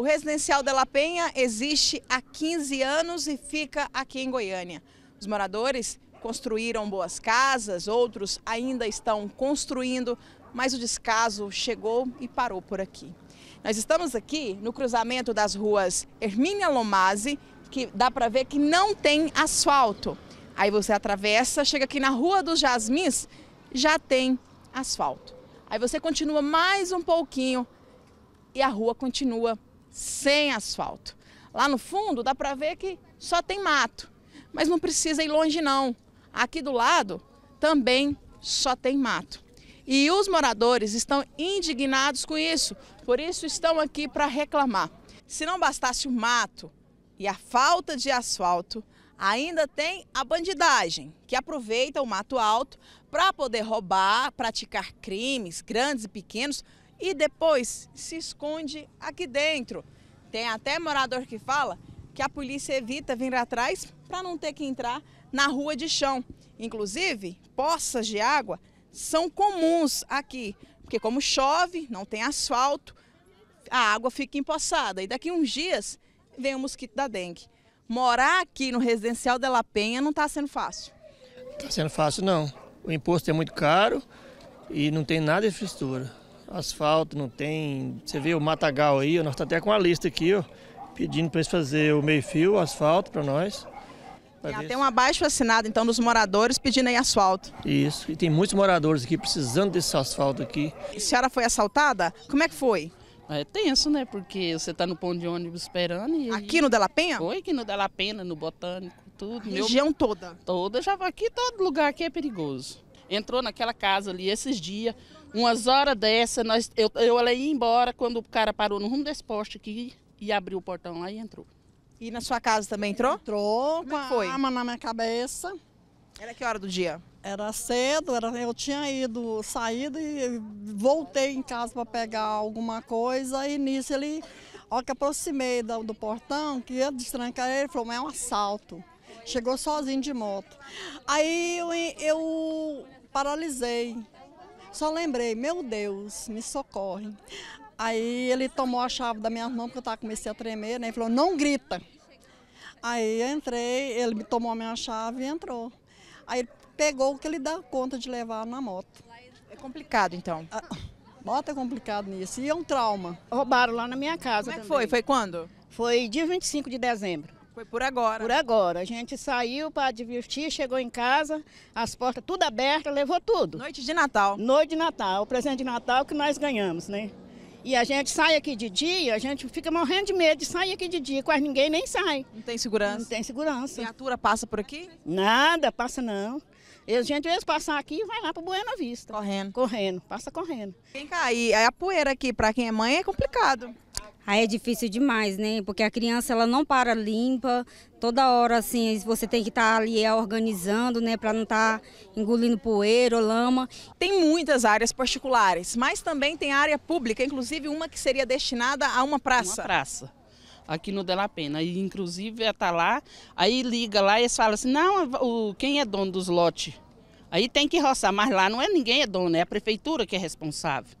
O residencial Della Penha existe há 15 anos e fica aqui em Goiânia. Os moradores construíram boas casas, outros ainda estão construindo, mas o descaso chegou e parou por aqui. Nós estamos aqui no cruzamento das ruas Hermínia Lomazzi, que dá para ver que não tem asfalto. Aí você atravessa, chega aqui na Rua dos Jasmins, já tem asfalto. Aí você continua mais um pouquinho e a rua continua sem asfalto. Lá no fundo dá para ver que só tem mato, mas não precisa ir longe não. Aqui do lado também só tem mato. E os moradores estão indignados com isso, por isso estão aqui para reclamar. Se não bastasse o mato e a falta de asfalto, ainda tem a bandidagem, que aproveita o mato alto para poder roubar, praticar crimes grandes e pequenos e depois se esconde aqui dentro. Tem até morador que fala que a polícia evita vir atrás para não ter que entrar na rua de chão. Inclusive, poças de água são comuns aqui, porque como chove, não tem asfalto, a água fica empoçada e daqui uns dias vem o mosquito da dengue. Morar aqui no residencial de La Penha não está sendo fácil. Não está sendo fácil, não. O imposto é muito caro e não tem nada de infraestrutura asfalto, não tem. Você vê o matagal aí, nós estamos tá até com a lista aqui, ó, pedindo para eles fazer o meio-fio, asfalto para nós. Tem até um abaixo assinado, então, dos moradores pedindo aí asfalto. Isso, e tem muitos moradores aqui precisando desse asfalto aqui. A senhora foi assaltada? Como é que foi? É tenso, né? Porque você está no ponto de ônibus esperando e... Aqui no Delapena? Foi aqui no Delapena, no Botânico, tudo. A região Meu... toda? Toda, já aqui todo lugar aqui é perigoso entrou naquela casa ali esses dias. Umas horas dessa, nós, eu, eu ia embora quando o cara parou no rumo desse poste aqui e abriu o portão lá e entrou. E na sua casa também entrou? Entrou, Como é com foi? a arma na minha cabeça. Era que hora do dia? Era cedo, era, eu tinha ido, saído e voltei em casa para pegar alguma coisa e nisso ele, ó que aproximei do, do portão, que ia destrancar ele, falou, mas é um assalto. Chegou sozinho de moto. Aí eu, eu paralisei. Só lembrei, meu Deus, me socorre. Aí ele tomou a chave da minha mão, porque eu tava, comecei a tremer, né? Ele falou, não grita. Aí eu entrei, ele me tomou a minha chave e entrou. Aí ele pegou o que ele dá conta de levar na moto. É complicado, então? A ah, moto é complicado nisso. E é um trauma. Roubaram lá na minha casa Como é foi? Foi quando? Foi dia 25 de dezembro. Foi por agora. Por agora. A gente saiu para divertir, chegou em casa, as portas tudo abertas, levou tudo. Noite de Natal. Noite de Natal, o presente de Natal que nós ganhamos, né? E a gente sai aqui de dia, a gente fica morrendo de medo de sair aqui de dia, quase ninguém nem sai. Não tem segurança? Não tem segurança. Viatura passa por aqui? Nada, passa não. A gente às vezes passar aqui e vai lá para Buena Vista. Correndo. Correndo, passa correndo. Vem cá, e a poeira aqui, para quem é mãe, é complicado. Aí é difícil demais, né? Porque a criança ela não para limpa, toda hora assim, você tem que estar tá ali é, organizando, né, para não estar tá engolindo poeira ou lama. Tem muitas áreas particulares, mas também tem área pública, inclusive uma que seria destinada a uma praça. Uma praça aqui no Delapena. E inclusive está lá, aí liga lá e eles falam assim, não, o, quem é dono dos lotes? Aí tem que roçar, mas lá não é ninguém é dono, é a prefeitura que é responsável.